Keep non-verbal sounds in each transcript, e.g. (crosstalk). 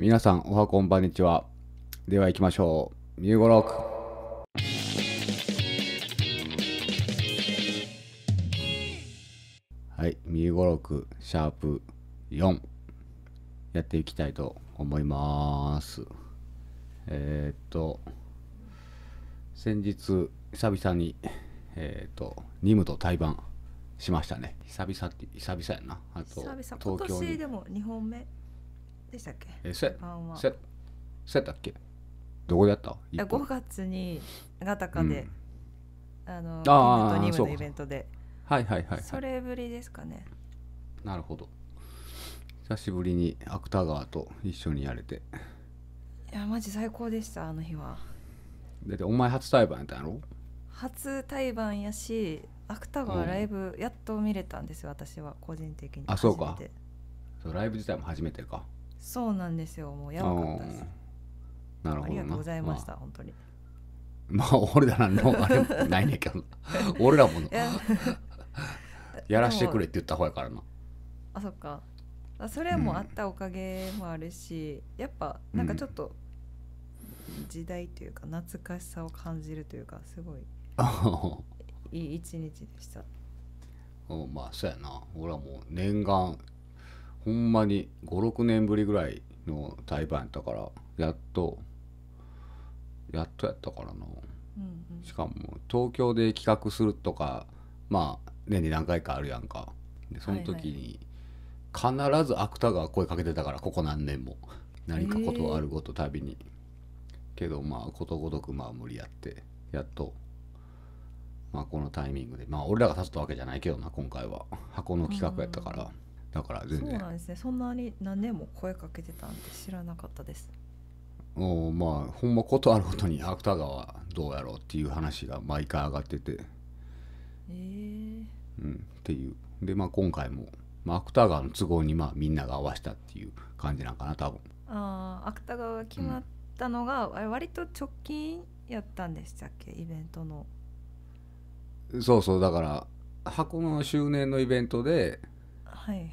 皆さんおはこんばんにちはでは行きましょうミューゴロックはいミューゴロックシャープ4やっていきたいと思いますえー、っと先日久々にえー、っとニムと対バンしましたね久々って久々やなあと東京に今年でも2本目でしたっけえせせせだっけどこでやった5月に長高で、あのあキングとニムのイベントではいはいはい、それぶりですかねなるほど久しぶりに芥川と一緒にやれていやマジ最高でしたあの日はだってお前初対バンやったやろ初対バンやし芥川ライブやっと見れたんですよ、私は個人的にあそうかそうライブ自体も初めてかそうなんですよもうやばかったですなるほどありがとうございました、まあ、本当にまあ俺らのあれもないねんけど (laughs) 俺らも (laughs) やらしてくれって言った方やからなあそっかそれもあったおかげもあるし、うん、やっぱなんかちょっと時代というか懐かしさを感じるというかすごい (laughs) いい一日でしたまあそうやな俺はもう念願ほんまに56年ぶりぐらいの台盤やったからやっとやっとやったからな、うんうん、しかも東京で企画するとかまあ年に何回かあるやんかでその時に必ず芥川声かけてたからここ何年も何かことあるごとたびに、けどまあことごとくまあ無理やってやっとまあこのタイミングでまあ俺らが立つわけじゃないけどな今回は箱の企画やったから。うだから全然そうなんですねそんなに何年も声かけてたんて知らなかったですおまあほんまことあるごとに芥川どうやろうっていう話が毎回上がっててええー、うん、っていうでまあ今回も、まあ、芥川の都合にまあみんなが合わせたっていう感じなんかな多分ああ芥川が決まったのが、うん、割と直近やったんでしたっけイベントのそうそうだから箱の周年のイベントではいはい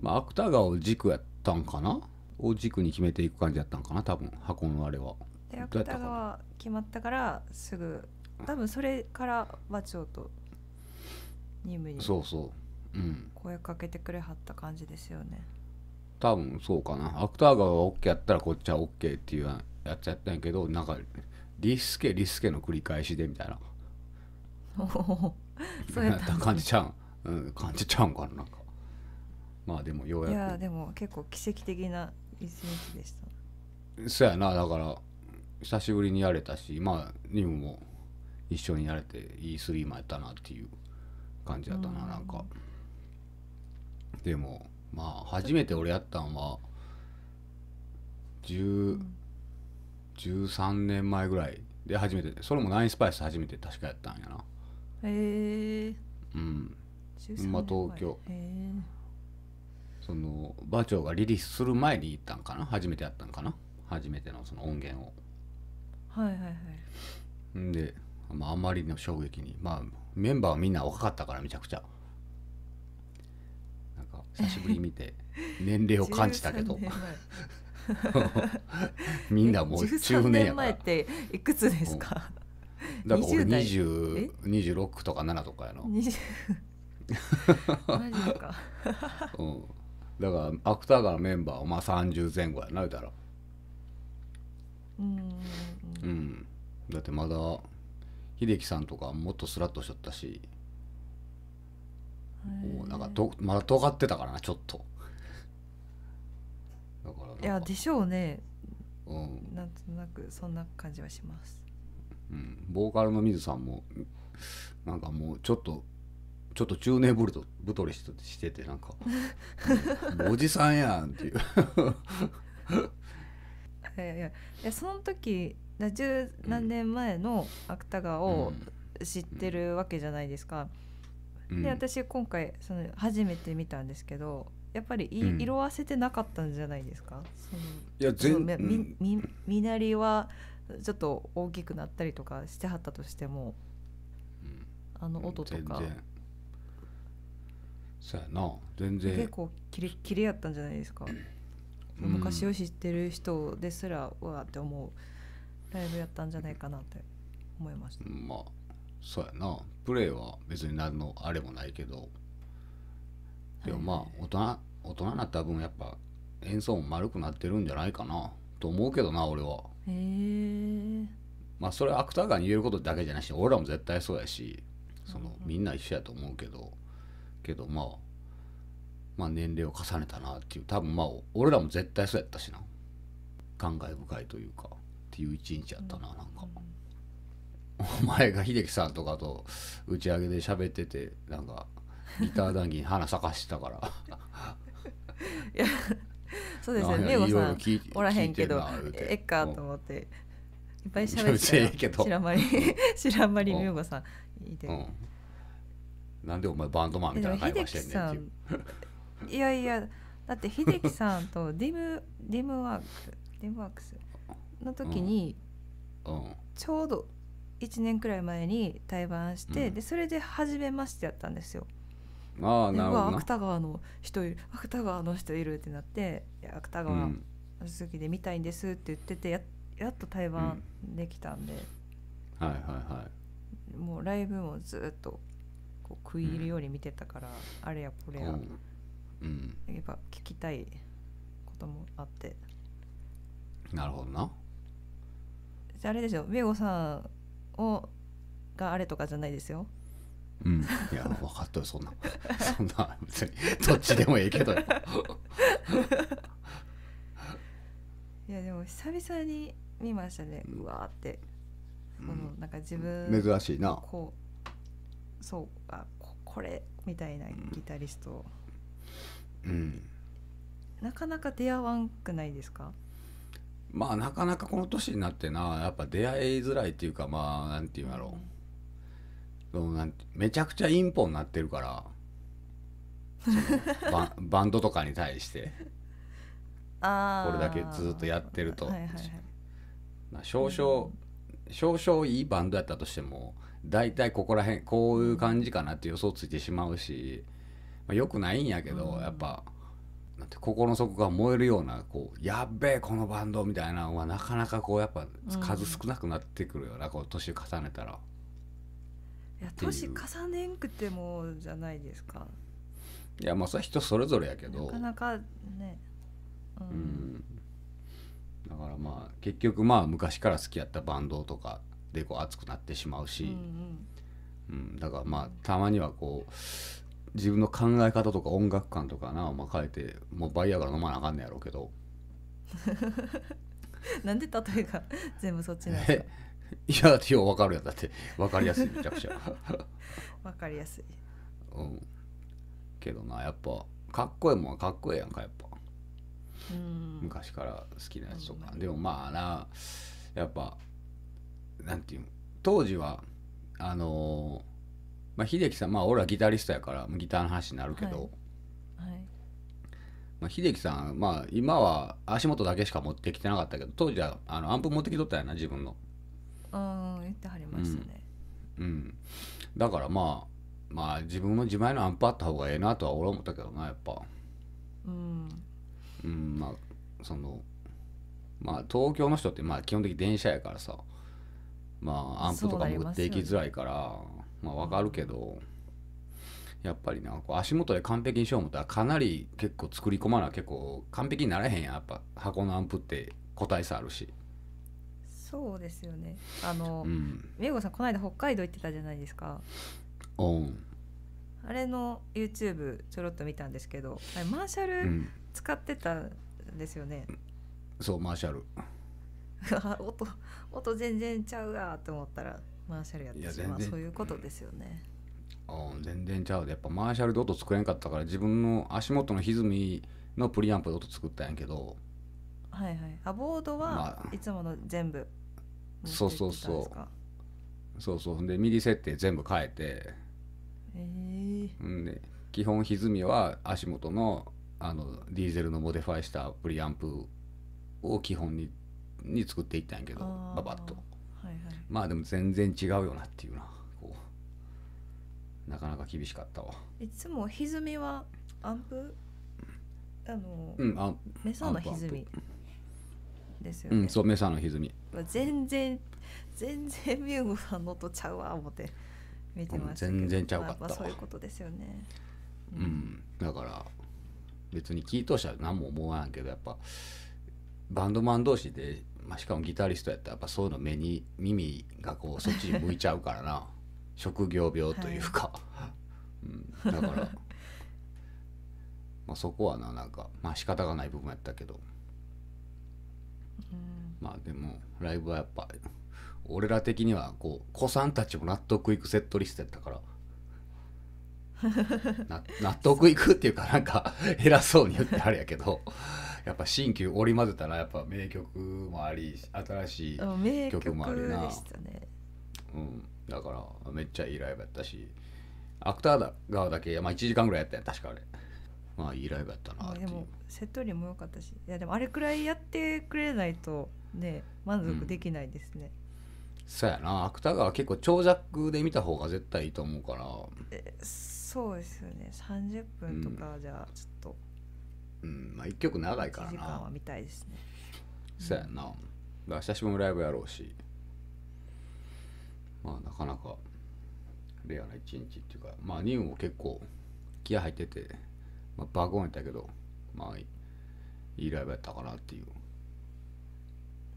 まあ芥川を軸やったんかなを軸に決めていく感じやったんかな多分箱のあれはで芥川決まったからすぐ多分それから和長と任務にそうそううん声かけてくれはった感じですよね多分そうかな芥川が OK やったらこっちは OK っていうやつやったんやけどなんかリスケリスケの繰り返しでみたいな (laughs) そうやった (laughs) 感じちゃううん、感じちゃうんかななんかまあでもようやくいやでも結構奇跡的な一日でしたそやなだから久しぶりにやれたしまあニムも一緒にやれて E3 もやったなっていう感じやったな、うん、なんかでもまあ初めて俺やったんは1 13年前ぐらいで初めてそれもナインスパイス初めて確かやったんやなへえー、うんまあ東京そのョ長がリリースする前に行ったんかな初めてやったんかな初めてのその音源をはいはいはいで、まあ、あまりの衝撃にまあメンバーはみんな若かったからめちゃくちゃなんか久しぶりに見て (laughs) 年齢を感じたけど (laughs) みんなもう10年やから前っていくつですか、だから俺26とか7とかやの。(laughs) マジか、うん、だから芥川メンバーはまあ30前後やな言うたらうんうんだってまだ秀樹さんとかもっとスラッとしちゃったしもうなんかとまだ尖ってたからなちょっとだからいやでしょうねうんなんとなくそんな感じはしますうんボーカルの水さんもなんかもうちょっとちょっと中年ぶると太りしててなんか (laughs) おじさんやんっていういやいやいやその時十何年前の芥川を知ってるわけじゃないですか。うん、で私今回その初めて見たんですけどやっぱりい、うん、色あせてなかったんじゃないですかそのいや全みみみなりはちょっと大きくなったりとかしてはったとしても、うん、あの音とか。全然そうやな全然結構キレキレやったんじゃないですか、うん、昔を知ってる人ですらわって思うライブやったんじゃないかなって思いました、うん、まあそうやなプレーは別に何のあれもないけどでもまあ大人大人になった分やっぱ演奏も丸くなってるんじゃないかなと思うけどな俺はへえまあそれはターが言えることだけじゃないし俺らも絶対そうやしそのみんな一緒やと思うけどけどまあまあ年齢を重ねたなっていう多分まあ俺らも絶対そうやったしな感慨深いというかっていう一日やったななんか、お前が秀樹さんとかと打ち上げで喋っててなんかギター談義に花咲かしてたから (laughs) いやそうですよね美穂さんおらへんけどえっかと思っていっぱい喋ってた知らんまり知らんまり美穂さんいて、うん (laughs) なんでお前バンドマンみたいな会話してんねんっていう。いやいやだって秀樹さんと (laughs) ディムディムワークディムワークスの時に、うん、ちょうど1年くらい前に対バンして、うん、でそれで初めましてやったんですよ。ああなるほど芥川の人いる芥川の人いるってなって「いや芥川、うん、好きで見たいんです」って言っててややっと対バンできたんで、はいはいはいもうライブもずっとこう食い入るように見てたから、あれやこれや、うん、やっぱ聞きたいこともあってなるほどなじゃあれでしょ美ゴさんをがあれとかじゃないですようんいや分かったよそんなそんな別にどっちでもいいけどいやでも久々に見ましたねうわーって、このなんか自分珍しいなこうそうあこれみたいなギタリスト、うん、なかなか出会わんくないですかまあなかなかこの年になってなやっぱ出会いづらいっていうかまあなんていうんだろう、うん、なんめちゃくちゃインポになってるからバ (laughs) バンドとかに対してあこれだけずっとやってると、はいはいはい、まあ、少々、うん、少々いいバンドやったとしても、大体ここら辺こういう感じかなって予想ついてしまうし、まあ、よくないんやけど、やっぱなんて心の底が燃えるようなこうやっべえこのバンドみたいなのはなかなかこうやっぱ数少なくなってくるよな、うん、こう年重ねたら。いや年重ねんくてもじゃないですか。いやまあそれは人それぞれやけど。なかなかね。うん、うんだからまあ結局まあ昔から好きやったバンドとかでこう熱くなってしまうし、うん、うんうん、だからまあたまにはこう自分の考え方とか音楽観とかな、まあ、変えてもうバイヤーから飲まなあかんねやろうけど (laughs) なんで例えが全部そっちなんですか (laughs) いやよう分かるやんだって分かりやすいめちゃくちゃ分 (laughs) かりやすいうんけどなやっぱかっこいいもんかっこいいやんかやっぱうん昔から好きなやつとか、でもまあなやっぱなんていう当時はあのー、まあ、秀樹さんまあ俺はギタリストやからギターの話になるけど、はいはい、まあ、秀樹さんまあ今は足元だけしか持ってきてなかったけど当時はあのアンプ持ってきとったやな自分の。ああ言ってはりましたね。うん、うん、だからまあまあ自分も自前のアンプあった方がええなとは俺は思ったけどなやっぱ。うん、うん、まあそのまあ東京の人ってまあ基本的に電車やからさ、まあアンプとかも打っていきづらいから、まあわかるけど、やっぱりなこう足元で完璧にしよう思ったらかなり結構作り込まな結構完璧にならへんやんやっぱ箱のアンプって個体差あるしそうですよねあの、美恵子さんこの間北海道行ってたじゃないですかうんあれの YouTube ちょろっと見たんですけどマーシャル使ってたんですよね、うん、そうマーシャル (laughs) 音音全然ちゃうわと思ったらマーシャルやってしまうそういうことですよね。うん、全然ちゃうでやっぱマーシャルで音作れんかったから自分の足元の歪みのプリアンプで音作ったんやけどはいはいアボードはいつもの全部、そうそうそうそうそうでミリ設定全部変えてええー、で基本歪みは足元のあのディーゼルのモディファイしたプリアンプを基本にに作っていったんやけどばばっと、はいはい、まあでも全然違うよなっていうなこうなかなか厳しかったわいつも歪みはアンプあの、うん、あメサの歪みですよね、うん、そうメサの歪み全然全然ミューゴさんのとちゃうわ思って見てました全然ちゃうかった、まあ、そういうことですよね、うん、うん、だから別に聞いとしたら何も思わんけどやっぱバンドマン同士で、まあ、しかもギタリストやったらやっぱそういうの目に耳がこうそっちに向いちゃうからな (laughs) 職業病というか、はい、うん、だからまあそこはななんかまあ仕方がない部分やったけど、うん、まあでもライブはやっぱ俺ら的にはこう子さんたちも納得いくセットリストやったから。(laughs) 納得いくっていうかなんか偉そうに言ってあれやけどやっぱ新旧織り交ぜたらやっぱ名曲もあり新しい曲もありな、ね、うん、だからめっちゃいいライブやったしアクター側だけ、まあ、1時間ぐらいやったやん確かあれまあいいライブやったなでもセットリも良かったしいやでもあれくらいやってくれないとね満足できないですね、うん、そうやな芥川結構長尺で見た方が絶対いいと思うからそうですよね30分とかじゃちょっと、うんうんまあ1曲長いからな時間は見たいですねそうやなだから久しぶりのライブやろうしまあなかなかレアな一日っていうかまあ任務も結構気合入ってて、まあ、バグンやったけどまあいいライブやったかなっていう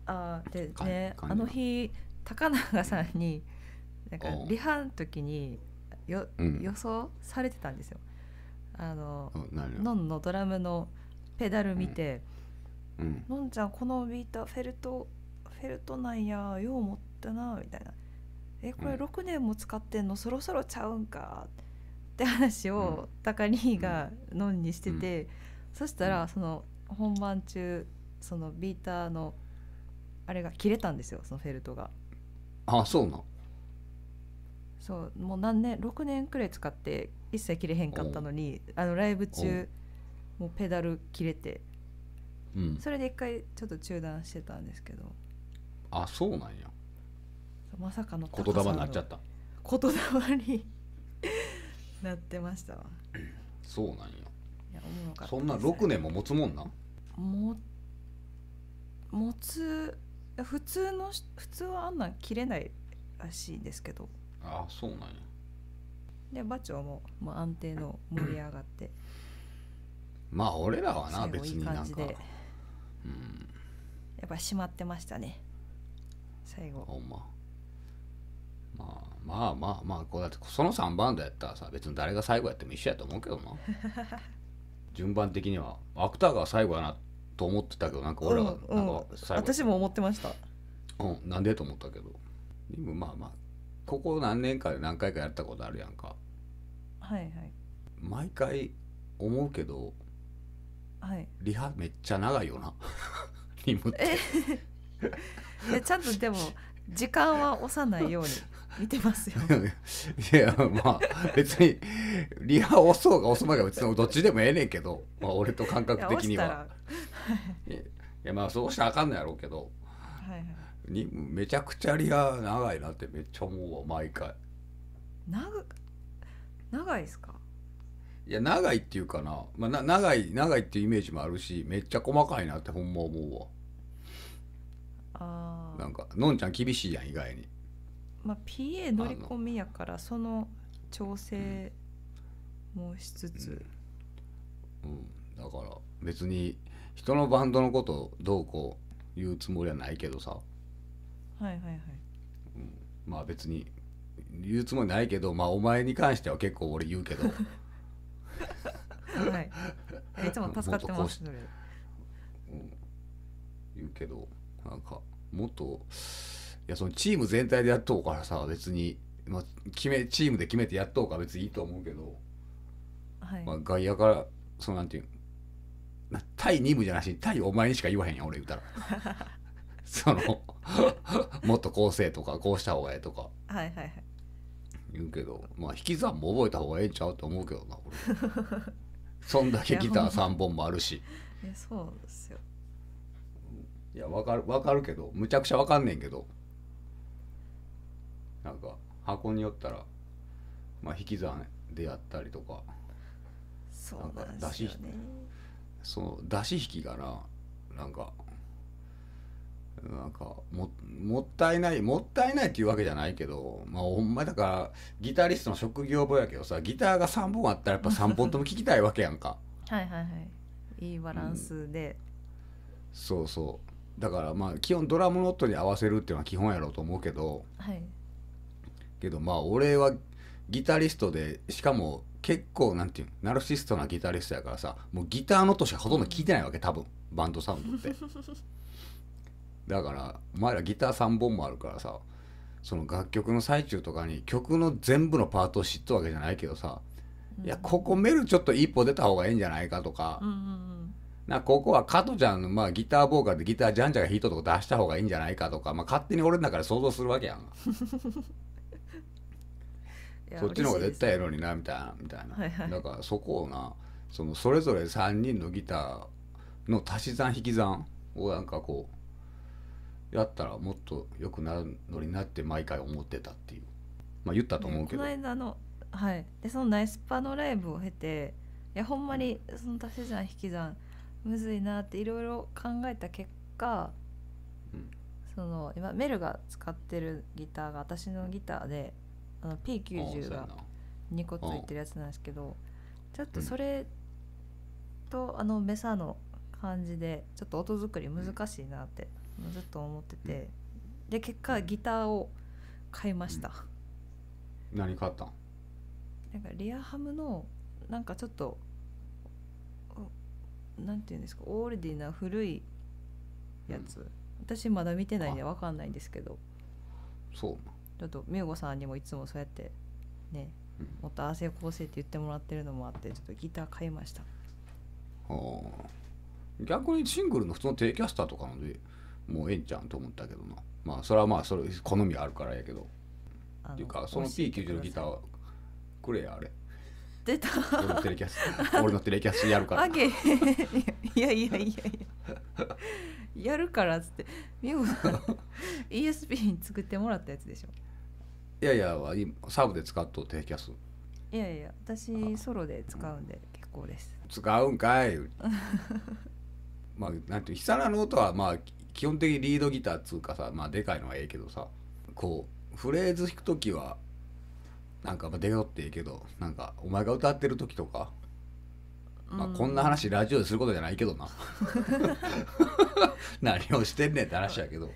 ああでねあの日高永さんになんかリハの時によ、うん、予想されてたんですよあののんのドラムのペダル見て、うん、のんちゃんこのビーターフェルトフェルトなんやよう持ったなみたいなえこれ6年も使ってんの、そろそろちゃうんかって話を、うん、高がのんにしてて、そしたらその本番中そのビーターのあれが切れたんですよそのフェルトが。あそうなそうもう何年6年くらい使って一切切れへんかったのにあのライブ中もうペダル切れて、うん、それで一回ちょっと中断してたんですけどあそうなんやまさかの言霊になっちゃった言霊になってましたわそうなんやいやかった、ね、そんな6年も持つもんなも持つ普通の普通はあんなん切れないらしいんですけどああそうなんやで馬長も、まあ、安定の盛り上がってまあ俺らはな別になんかうんやっぱ閉まってましたね最後ほんままあまあまあまあこうだってその3番だったらさ別に誰が最後やっても一緒やと思うけどな (laughs) 順番的には芥川最後やなと思ってたけどなんか俺らなんか最後、私も思ってましたうんなんでと思ったけどでもまあまあここ何年かで何回かやったことあるやんかはいはい毎回思うけどはいリハめっちゃ長いよな (laughs) リムって (laughs) いやちゃんとでも時間は押さないように見てますよ (laughs) いやまあ別にリハ押そうが押すまいが別にどっちでもええねんけど、まあ、俺と感覚的には。いやいやまあそうしたらあかんのやろうけど、はいはい、にめちゃくちゃリハ長いなってめっちゃ思うわ毎回。長長いですかいや長いっていうかな,、まあ、な長い長いっていうイメージもあるしめっちゃ細かいなってほんま思うわあなんかのんちゃん厳しいやん意外にまあ PA 乗り込みやからその調整もしつつ、うん、うん、だから別に人のバンドのことどうこう言うつもりはないけどさはいはいはい、うん、まあ別に言うつもりないけどまあお前に関しては結構俺言うけどはいいつも助かってますう、うん、言うけどなんかもっといやそのチーム全体でやっとうからさ別に、まあ、決めチームで決めてやっとうか別にいいと思うけど、はい、まあ、外野からそのなんていう対2部じゃなし対お前にしか言わへんや俺言うたら (laughs) そのもっとこうせえとかこうした方がええとか。はいはいはい言うけどまあ引き算も覚えた方がええんちゃうと思うけどな (laughs) そんだけギター3本もあるしいやそうですよいや分かる分かるけどむちゃくちゃ分かんねんけどなんか箱によったら、まあ、引き算でやったりとかそうなんですよねその出し引きがななんかなんかもったいないもったいないっていうわけじゃないけどまあほんまだからギタリストの職業部やけどさギターが3本あったらやっぱ3本とも聴きたいわけやんか (laughs) はいはいはいいいバランスで、うん、そうそうだからまあ基本ドラムの音に合わせるっていうのは基本やろうと思うけど、はい、けどまあ俺はギタリストでしかも結構なんていうナルシストなギタリストやからさもうギターの音しかほとんど聴いてないわけ多分バンドサウンドって。(laughs) だからお前らギター3本もあるからさその楽曲の最中とかに曲の全部のパートを知ったわけじゃないけどさ、うん、いやここメルちょっと一歩出た方がいいんじゃないかとか、うんうん、なここは加トちゃんの、まあ、ギターボーカルでギタージャンジャが弾いたとこ出した方がいいんじゃないかとか、まあ、勝手に俺の中で想像するわけやん。(laughs) そっちの方が絶対ええのになみたいなみたいな、はいはい、だからそこをなそのそれぞれ3人のギターの足し算引き算をなんかこうやったらもっと良くなるのになって毎回思ってたっていうまあ言ったと思うけど、この間のはいでそのナイスパのライブを経ていやほんまにその足し算引き算むずいなっていろいろ考えた結果、うん、その今メルが使ってるギターが私のギターであの P90 が2個ついてるやつなんですけどちょっとそれと、うん、あのメサの感じでちょっと音作り難しいなって、うんずっと思っててで結果ギターを買いました、何買ったんなんかリアハムのなんかちょっとなんていうんですかオールディな古いやつ、私まだ見てないんでわかんないんですけどそうちょっと美子さんにもいつもそうやってねもっと亜生構成って言ってもらってるのもあってちょっとギター買いましたはあ逆にシングルの普通のテイキャスターとかのでもうええんちゃうんと思ったけどなまあそれはまあそれ好みあるからやけどっていうかその P90 のギターはくれやあれ出た俺のテレキャス俺のテレキャスやるからいやいやいやいややるからっつって美穂さん ESP に作ってもらったやつでしょいやいやサブで使っとテレキャスいやいや私ソロで使うんで結構です使うんかい (laughs) まあなんていう悲惨なの音はまあ基本的にリードギターっつうかさまあでかいのはええけどさこうフレーズ弾く時はなんかまあでかってええけどなんかお前が歌ってる時とか、まあ、こんな話ラジオですることじゃないけどな (laughs) 何をしてんねんって話やけど。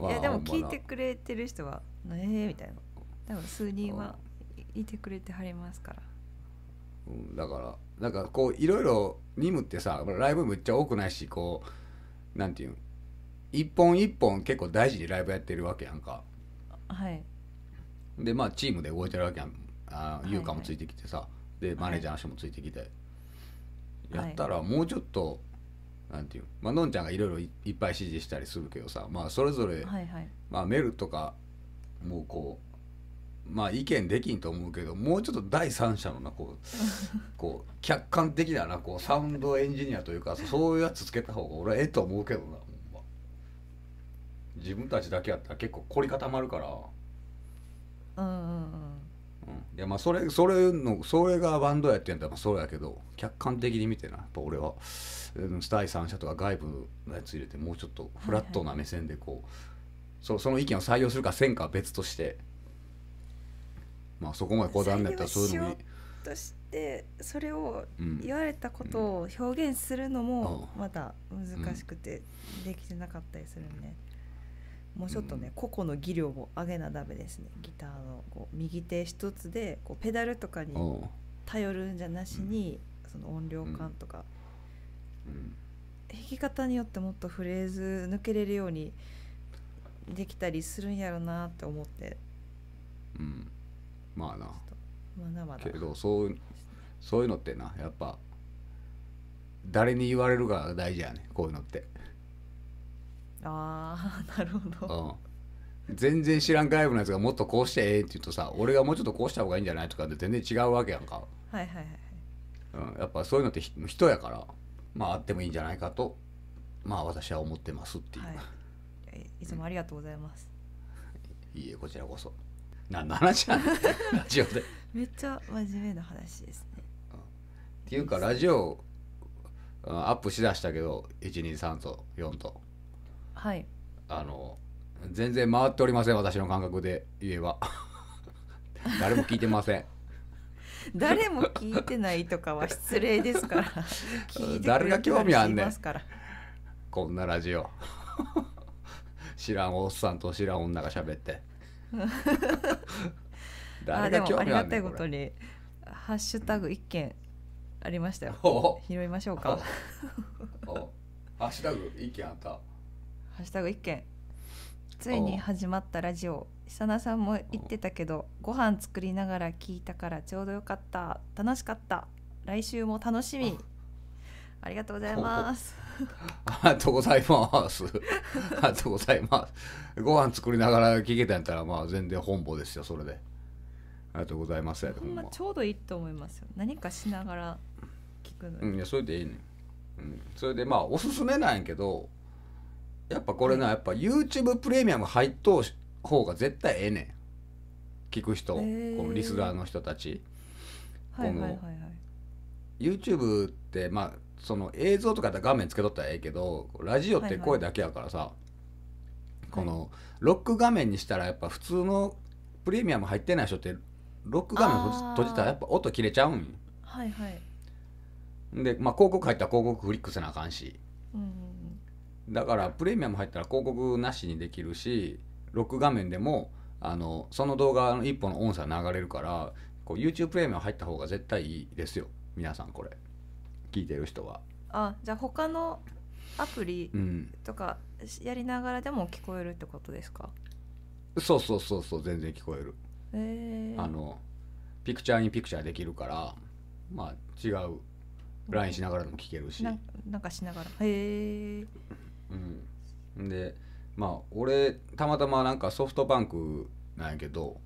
いやでも聞いてくれてる人は「ええみたいな多分数人はいてくれてはりますから、うん、だからなんかこういろいろ任務ってさライブめっちゃ多くないしこうなんていうん一本一本結構大事にライブやってるわけやんかはいでまあチームで動いてるわけやんあ優香もついてきてさ、はいはい、でマネージャーの人もついてきて、はい、やったらもうちょっとなんていうまあのんちゃんがいろいろいっぱい指示したりするけどさまあそれぞれ、はいはい、まあメルとかもうこうまあ意見できんと思うけどもうちょっと第三者のなこう (laughs) こう客観的ななこうサウンドエンジニアというかそういうやつつけた方が俺はええと思うけどな。自分たちだけやったら結構凝り固まるからうんうんうん、うん、いやまあそれそれのそれがバンドやってんだったらそうやけど客観的に見てなやっぱ俺は第三者とか外部のやつ入れてもうちょっとフラットな目線でこう、はいはい、そその意見を採用するかせんかは別としてまあそこまでこだわんねったらそういうのに。としてそれを言われたことを表現するのもまだ難しくてできてなかったりするね。うんうんもうちょっとね、個々の技量を上げなダメですねギターのこう右手一つでこうペダルとかに頼るんじゃなしに、その音量感とか、弾き方によってもっとフレーズ抜けれるようにできたりするんやろなって思ってうんまあなまだまだけどそうそういうのってなやっぱ誰に言われるかが大事やねこういうのってああなるほど、うん、全然知らん外部のやつがもっとこうしてええって言うとさ俺がもうちょっとこうした方がいいんじゃないとかって全然違うわけやんかはいはいはい、うん、やっぱそういうのって人やからまああってもいいんじゃないかとまあ私は思ってますっていう、はい、いつもありがとうございます、うん、いいえこちらこそ何の話なんラジオでめっちゃ真面目な話ですね、うん、っていうかラジオアップしだしたけど123と4と。はい、あの全然回っておりません私の感覚で言えば (laughs) 誰も聞いてません (laughs) 誰も聞いてないとかは失礼ですから (laughs) 誰が興味あんねんこんなラジオ知らんおっさんと知らん女が喋って誰が興味あんねんあでもありがたいことにハッシュタグ一件ありましたよ拾いましょうかハッシュタグ一件あったハッシュタグ一件ついに始まったラジオ久野さんも言ってたけどご飯作りながら聞いたからちょうどよかった楽しかった来週も楽しみありがとうございます (laughs) ありがとうございます (laughs) ありがとうございますご飯作りながら聞けたんやったらまあ全然本望ですよそれでありがとうございますほんまちょうどいいと思いますよ何かしながら聞くのうんいやそれでいいね、うん、それでまあおすすめなんやけどやっぱこれな、やっぱ YouTube プレミアム入っとう方が絶対ええねん聞く人、このリスナーの人たち、この、はいはいはいはい、YouTube ってまあその映像とかだ画面つけとったらええけどラジオって声だけやからさ、はいはい、このロック画面にしたらやっぱ普通のプレミアム入ってない人ってロック画面閉じたらやっぱ音切れちゃうんはいはいで、まあ、広告入ったら広告フリックせなあかんし、うんだからプレミアム入ったら広告なしにできるし録画面でもあのその動画の一本の音声流れるからこう YouTube プレミアム入った方が絶対いいですよ皆さんこれ聞いてる人はあじゃあ他のアプリとかやりながらでも聞こえるってことですか、うん、そうそうそうそう全然聞こえるえー、あのピクチャーにピクチャーできるからまあ違う LINE しながらでも聞けるし、なんかしながらへえうん、でまあ俺たまたまなんかソフトバンクなんやけど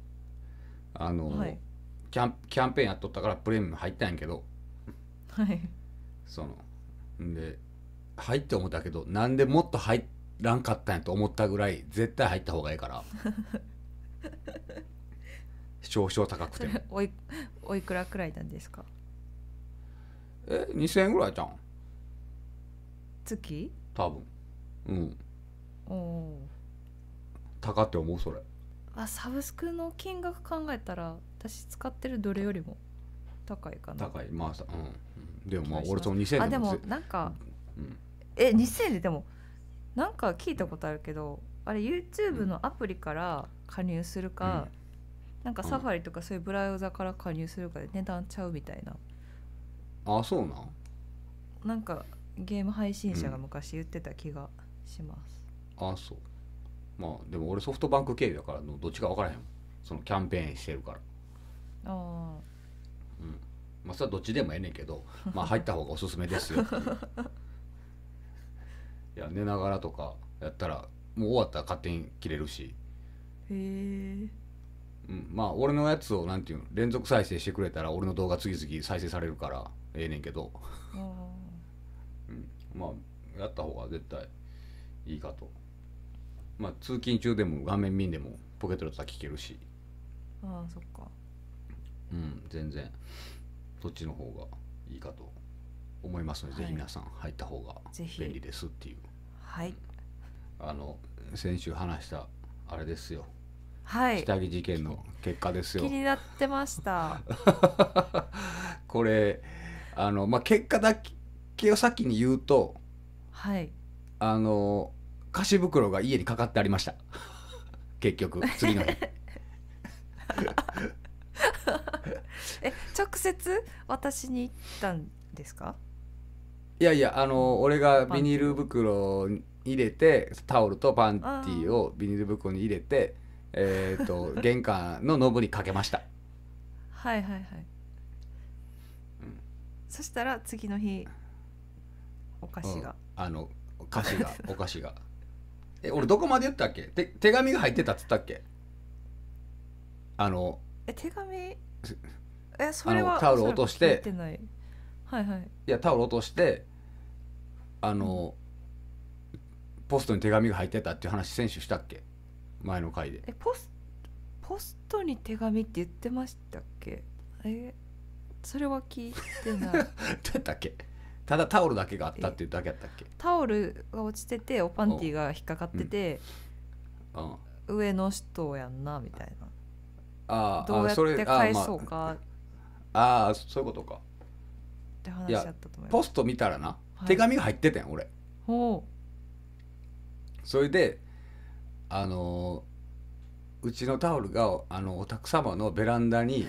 あの、はい、キャンキャンペーンやっとったからプレミアム入ったんやけどはいそので入って思ったけどなんでもっと入らんかったんやと思ったぐらい絶対入った方がいいから (laughs) 少々高くてもおいおいくらくらいなんですかえ二2000円ぐらいじゃん月多分うんお高って思うそれあサブスクの金額考えたら私使ってるどれよりも高いかな高いまあさうんでもまあ俺その2000円あでもなんかうん、え2000円ででもなんか聞いたことあるけどあれ YouTube のアプリから加入するか、なんかサファリとかそういうブラウザから加入するかで値段ちゃうみたいなあそうなんなんかゲーム配信者が昔言ってた気がしますあそうまあでも俺ソフトバンク経由だからどっちか分からへんそのキャンペーンしてるからああうんまあそれはどっちでもええねんけど (laughs) まあ入った方がおすすめですよ (laughs) いや寝ながらとかやったらもう終わったら勝手に切れるしへえうん、まあ俺のやつをなんていうの連続再生してくれたら俺の動画次々再生されるからええねんけど、うん、まあやった方が絶対いいかとまあ通勤中でも画面見んでもポケットだったら聞けるしああそっかうん全然そっちの方がいいかと思いますので、はい、ぜひ皆さん入った方が便利ですっていうはい、うん、あの先週話したあれですよはい、下着事件の結果ですよ気になってました (laughs) これあの、まあ、結果だけを先に言うと、はい、あの菓子袋が家にかかってありました (laughs) 結局次の日 (laughs) え直接私に行ったんですかいやいやあの俺がビニール袋に入れてタオルとパンティーをビニール袋に入れてえっ、と (laughs) 玄関のノブにかけましたはいはいはい、そしたら次の日お菓子が、うん、あの (laughs) お菓子がお菓子がえ俺どこまで言ったっけて手紙が入ってたっつったっけあのえ手紙えそれはタオル落としてはいはいいやタオル落としてあのポストに手紙が入ってたっていう話選手したっけ前の回でえポスポストに手紙って言ってましたっけえそれは聞いてないどうやったっけただタオルだけがあったっていうだけやったっけタオルが落ちてておパンティーが引っかかってて、うん上の人やんなみたいなああどうやって返そうかああそういうことかって話だったと思いますポスト見たらな、手紙が入ってたやん俺ほうそれであのうちのタオルがあのお宅様のベランダに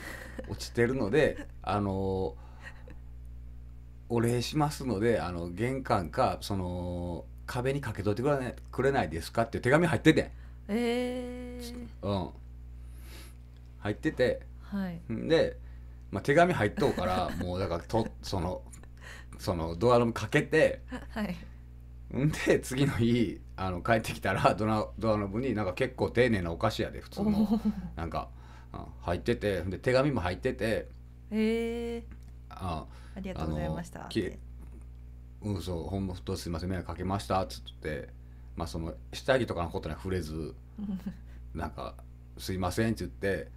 落ちてるのであのお礼しますのであの玄関かその壁にかけといてくれないくれないですかって手紙入っててえー、うん入ってて、はい、で、まあ、手紙入っとうから (laughs) もうだからとそのそのドアノブかけて、はい、で次の日あの帰ってきたらドドアノブになんか結構丁寧なお菓子やで普通のなんか、うん、入っててで手紙も入っててええー、あ、ありがとうございましたうんそうほんまとすいません迷惑かけましたっつってまあその下着とかのことには触れず (laughs) なんか「すいません」っつって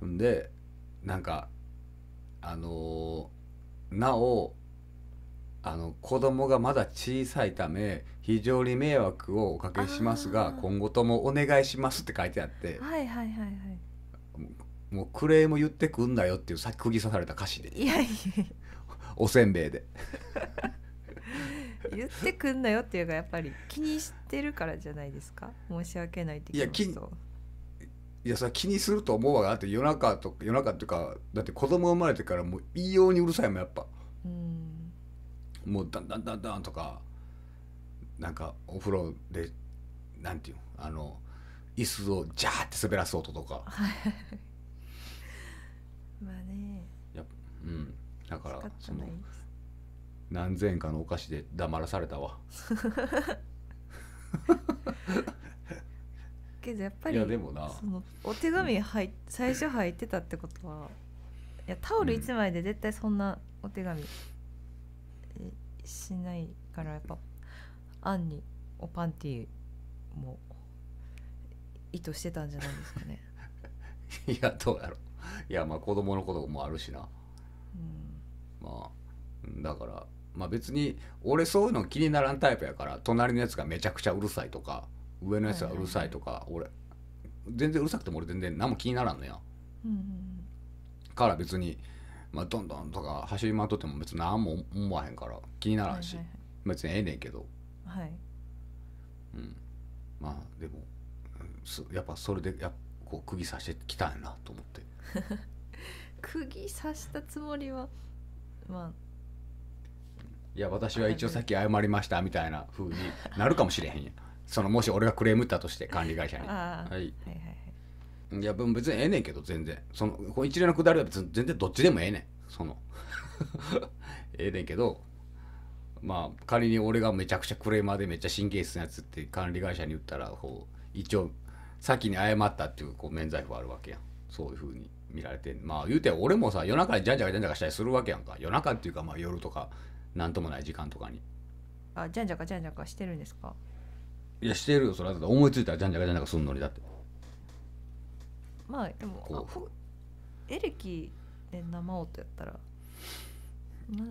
ほんでなんかあのー、なおあの子供がまだ小さいため非常に迷惑をおかけしますが今後ともお願いしますって書いてあってはいはいはいはいもうクレーム言ってくんだよっていうき釘刺された歌詞でいやいやおせんべいで (laughs) 言ってくんなよっていうかやっぱり気にしてるからじゃないですか申し訳ないっていや気いやさ気にすると思うわだって夜中とか夜中っていうかだって子供生まれてからもう異様にうるさいもんやっぱうんもうだんだんだんだんとかなんかお風呂でなんていうあの椅子をジャーって滑らす音とか (laughs) まあねやうんだからその何千円かのお菓子で黙らされたわ (laughs) けどやっぱりいやでもなそのお手紙入、最初入ってたってことはいやタオル1枚で絶対そんなお手紙、しないからやっぱアンにおパンティも意図してたんじゃないですかね (laughs) いやどうやろいやまあ子供のこともあるしなうんまあだからまあ別に俺そういうの気にならんタイプやから隣のやつがめちゃくちゃうるさいとか上のやつがうるさいとか、俺全然うるさくても俺全然何も気にならんのや、うんうん、から別に、まあ、どんどんとか走り回っとっても別に何も思わへんから気にならんし、はいはいはい、別にええねんけど、はい、うん、まあでも、うん、やっぱそれでやこう釘刺してきたんやなと思って (laughs) 釘刺したつもりはまあいや私は一応さっき謝りましたみたいなふうになるかもしれへんや (laughs) そのもし俺がクレームったとして管理会社に、はい、はいはいいや別にええねんけど全然その一連のくだりは別に全然どっちでもええねんその (laughs) ええねんけどまあ仮に俺がめちゃくちゃクレーマーでめっちゃ神経質なやつって管理会社に言ったらこう一応先に謝ったっていうこう免罪符あるわけやんそういうふうに見られてまあ言うて俺もさ夜中にじゃんじゃかじゃんじゃかしたりするわけやんか夜中っていうかまあ夜とかなんともない時間とかにあじゃんじゃかじゃんじゃかしてるんですかいやしてるよそれはだ思いついたらじゃんじゃかじゃんじゃかすんのにだってまあでもこほエレキで生音やったら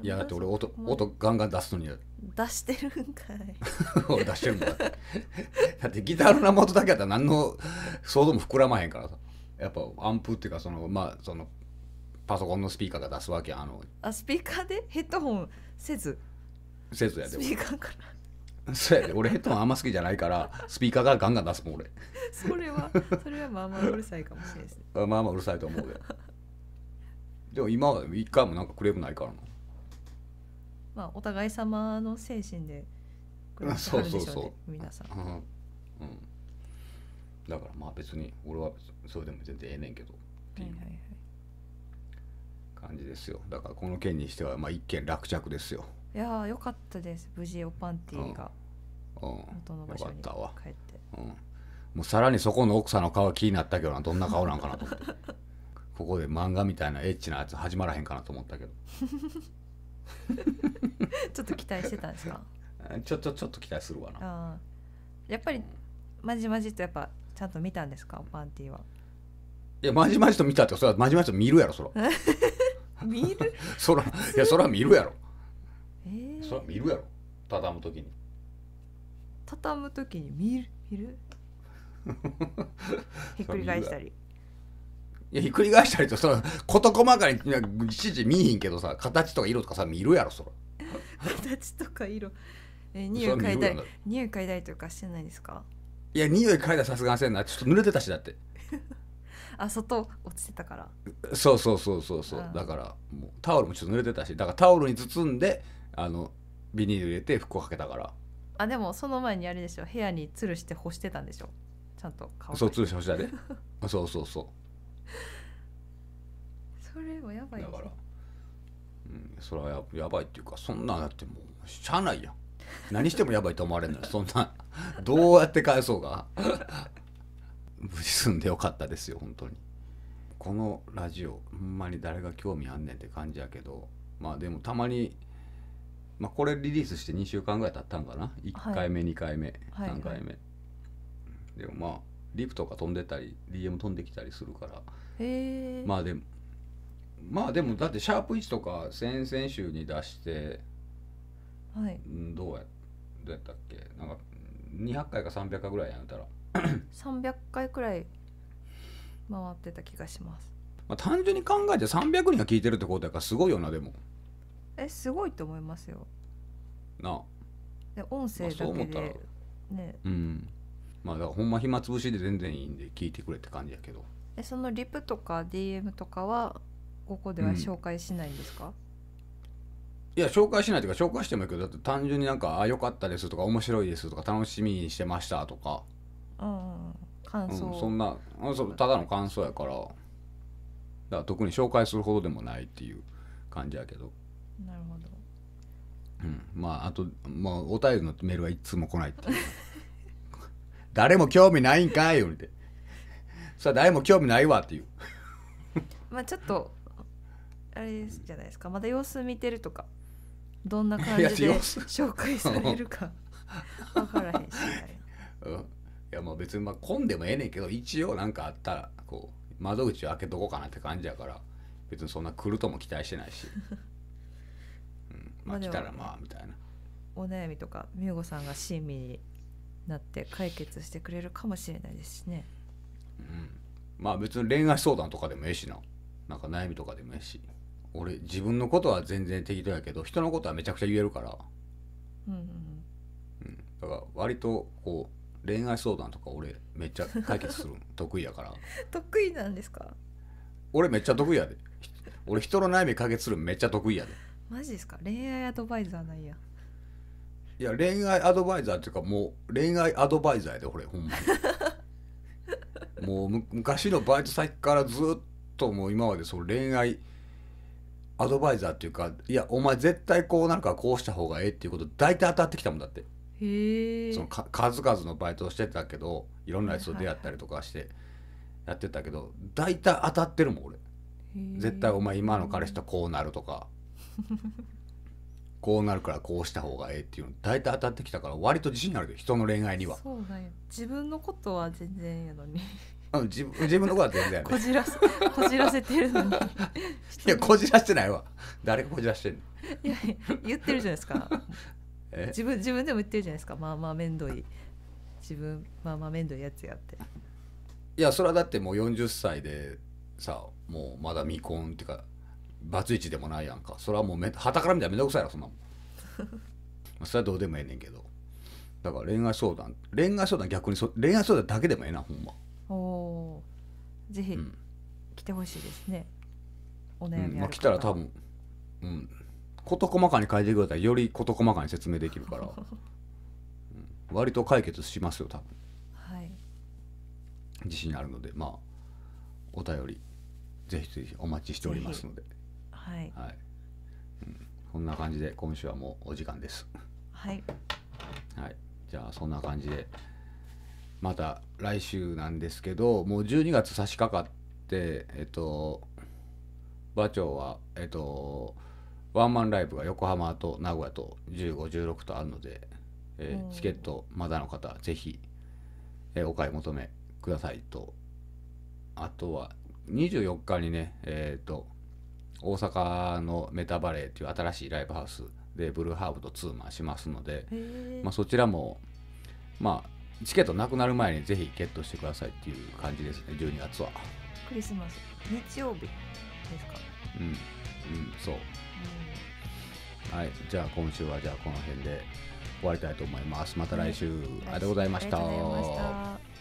いやだって俺音音ガンガン出すのに出してるんかい (laughs) 出してるんだ (laughs) だってギターの生音だけやったら何の想像も膨らまへんからさやっぱアンプっていうかそのまあそのパソコンのスピーカーが出すわけやあのあスピーカーでヘッドホンせずせずやでスピーカーからそうやで俺ヘッドホンあんま好きじゃないからスピーカーからガンガン出すもん俺それはそれはまあまあうるさいかもしれないですね (laughs) まあまあうるさいと思うででも今は一回もなんかクレームないからなまあお互い様の精神でそうそうそう皆さん、うん、うんだからまあ別に俺はそれでも全然ええねんけどっていう感じですよだからこの件にしてはまあ一件落着ですよいやーよかったです無事オパンティーが元の場所に帰ってうん、うん、もうさらにそこの奥さんの顔気になったけどなどんな顔なんかなと思って (laughs) ここで漫画みたいなエッチなやつ始まらへんかなと思ったけど (laughs) ちょっと期待してたんですか (laughs) ちょっとちょっと期待するわなやっぱりまじまじとやっぱちゃんと見たんですかパンティーはいやまじまじと見たってそれはまじまじと見るやろそら (laughs) 見る (laughs) そらいやそら見るやろ、えー、そら見るやろ畳む時に畳む時に見る見る (laughs) ひっくり返したりいやひっくり返したりとその事細かにいちいち見えへんけどさ形とか色とかさ見るやろそら形とか色え匂い嗅いだり匂い嗅いだりとかしてないですかいや匂い嗅いださすがせんなちょっと濡れてたしだって (laughs) あ外落ちてたからそうそうそうそうそう、うんだからもうタオルもちょっと濡れてたしだからタオルに包んであのビニール入れて服をかけたからあでもその前にあれでしょ部屋に吊るして干してたんでしょちゃんと乾かそう吊るして干したで (laughs) そうそうそそれもやばいだから、うん、それはややばいっていうかそんなんだってもうしゃあないやん何してもやばいと思われるのよそんなどうやって返そうが無事済んでよかったですよ本当にこのラジオほんまに誰が興味あんねんって感じやけどまあでもたまに、まあ、これリリースして2週間ぐらい経ったんかな1回目、はい、2回目3回目、はいはい、でもまあリプとか飛んでたり DM 飛んできたりするからまあでもまあでもだってシャープ1とか先々週に出してはい、どうやどうやったっけなんか200回か300回ぐらいやめたら300 (coughs) 回くらい回ってた気がします、まあ、単純に考えて300人が聞いてるってことやからすごいよなでもえすごいと思いますよなあで音声だけで、ねうんまあだからほんま暇つぶしで全然いいんで聞いてくれって感じやけどえそのリプとか DM とかはここでは紹介しないんですか、うんいや、紹介しないというか、紹介してもいいけど、だって単純になんか、あ、良かったですとか、面白いですとか、楽しみにしてましたとか、うん感想、うん、そんなそただの感想やからだから特に紹介するほどでもないっていう感じやけどなるほど、うん、まああと、まあ、お便りのメールはいつも来ないっていう (laughs) 誰も興味ないんかいよってさあ誰も興味ないわっていう (laughs) まあちょっとあれじゃないですかまだ様子見てるとかどんな感じで紹介されるか分からへんしいうん、いやまあ別にまあ混んでもええねんけど一応何かあったらこう窓口を開けとこうかなって感じやから別にそんな来るとも期待してないし、(laughs) うん、まあ来たらまあみたいな。お悩みとか美穂子さんが親身になって解決してくれるかもしれないですしね。うん、まあ別に恋愛相談とかでもええしななんか悩みとかでもええし。俺自分のことは全然適当やけど人のことはめちゃくちゃ言えるから、うんうんうん、だから割とこう恋愛相談とか俺めっちゃ解決するの (laughs) 得意やから得意なんですか俺めっちゃ得意やで俺人の悩み解決するのめっちゃ得意やでマジですか恋愛アドバイザーなんやいや恋愛アドバイザーっていうかもう恋愛アドバイザーやで俺ほんまに (laughs) もうむ昔のバイト先からずっともう今までその恋愛アドバイザーっていうかいやお前絶対こうなるかこうした方がええっていうこと大体当たってきたもんだってそのか数々のバイトをしてたけどいろんなやつと出会ったりとかしてやってたけど、大体当たってるもん俺絶対お前今の彼氏とこうなるとか (laughs) こうなるからこうした方がええっていうの大体当たってきたから割と自信あるど人の恋愛にはそうなん自分のことは全然やのに自分自分のことは全然、ね、こじらせこじらせてるのに (laughs) いやこじらしてないわ誰がこじらしてんのいや言ってるじゃないですか自分自分でも言ってるじゃないですかまあまあ面倒い自分まあまあ面倒いやつやっていやそれはだってもう40歳でさもうまだ未婚っていうかバツイチでもないやんかそれはもうはたから見たら面倒くさいなそんなもん (laughs) それはどうでもええねんけどだから恋愛相談恋愛相談逆にそ恋愛相談だけでもええなほんまぜひ来てほしいですね、お悩みある方、まあ、来たら多分うん事細かに書いてくれたらより事細かに説明できるから (laughs) うん、割と解決しますよ多分はい自信あるのでまあお便りぜひぜひお待ちしておりますのではい、はいうん、こんな感じで今週はもうお時間ですはい、はい、じゃあそんな感じでまた来週なんですけどもう12月差し掛かってえっと馬長はえっとワンマンライブが横浜と名古屋と1516とあるので、えー、チケットまだの方ぜひ、えー、お買い求めくださいとあとは24日にねえっ、ー、と大阪のメタバレーっていう新しいライブハウスでブルーハーブとツーマンしますので、まあ、そちらもまあチケットなくなる前にぜひゲットしてくださいっていう感じですね12月はクリスマス日曜日ですかうんうんそう、はいじゃあ今週はじゃあこの辺で終わりたいと思いますまた来週、ありがとうございました。ありがとうございました